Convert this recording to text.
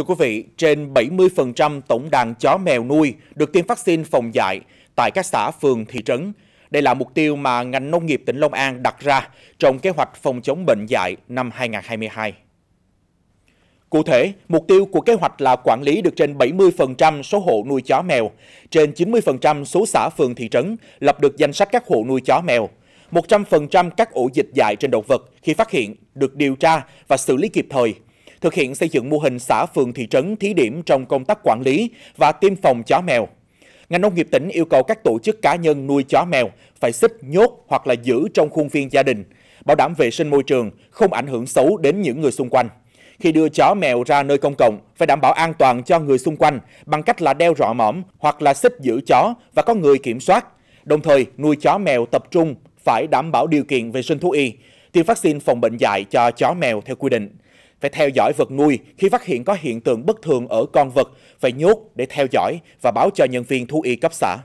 Thưa quý vị, trên 70% tổng đàn chó mèo nuôi được tiêm vaccine phòng dạy tại các xã, phường, thị trấn. Đây là mục tiêu mà ngành nông nghiệp tỉnh Long An đặt ra trong kế hoạch phòng chống bệnh dạy năm 2022. Cụ thể, mục tiêu của kế hoạch là quản lý được trên 70% số hộ nuôi chó mèo, trên 90% số xã phường thị trấn lập được danh sách các hộ nuôi chó mèo. 100% các ổ dịch dại trên động vật khi phát hiện được điều tra và xử lý kịp thời, thực hiện xây dựng mô hình xã phường thị trấn thí điểm trong công tác quản lý và tiêm phòng chó mèo. Ngành nông nghiệp tỉnh yêu cầu các tổ chức cá nhân nuôi chó mèo phải xích nhốt hoặc là giữ trong khuôn viên gia đình, bảo đảm vệ sinh môi trường, không ảnh hưởng xấu đến những người xung quanh. Khi đưa chó mèo ra nơi công cộng, phải đảm bảo an toàn cho người xung quanh bằng cách là đeo rọ mõm hoặc là xích giữ chó và có người kiểm soát. Đồng thời, nuôi chó mèo tập trung phải đảm bảo điều kiện vệ sinh thú y, tiêm vaccine phòng bệnh dạy cho chó mèo theo quy định phải theo dõi vật nuôi khi phát hiện có hiện tượng bất thường ở con vật, phải nhốt để theo dõi và báo cho nhân viên thú y cấp xã.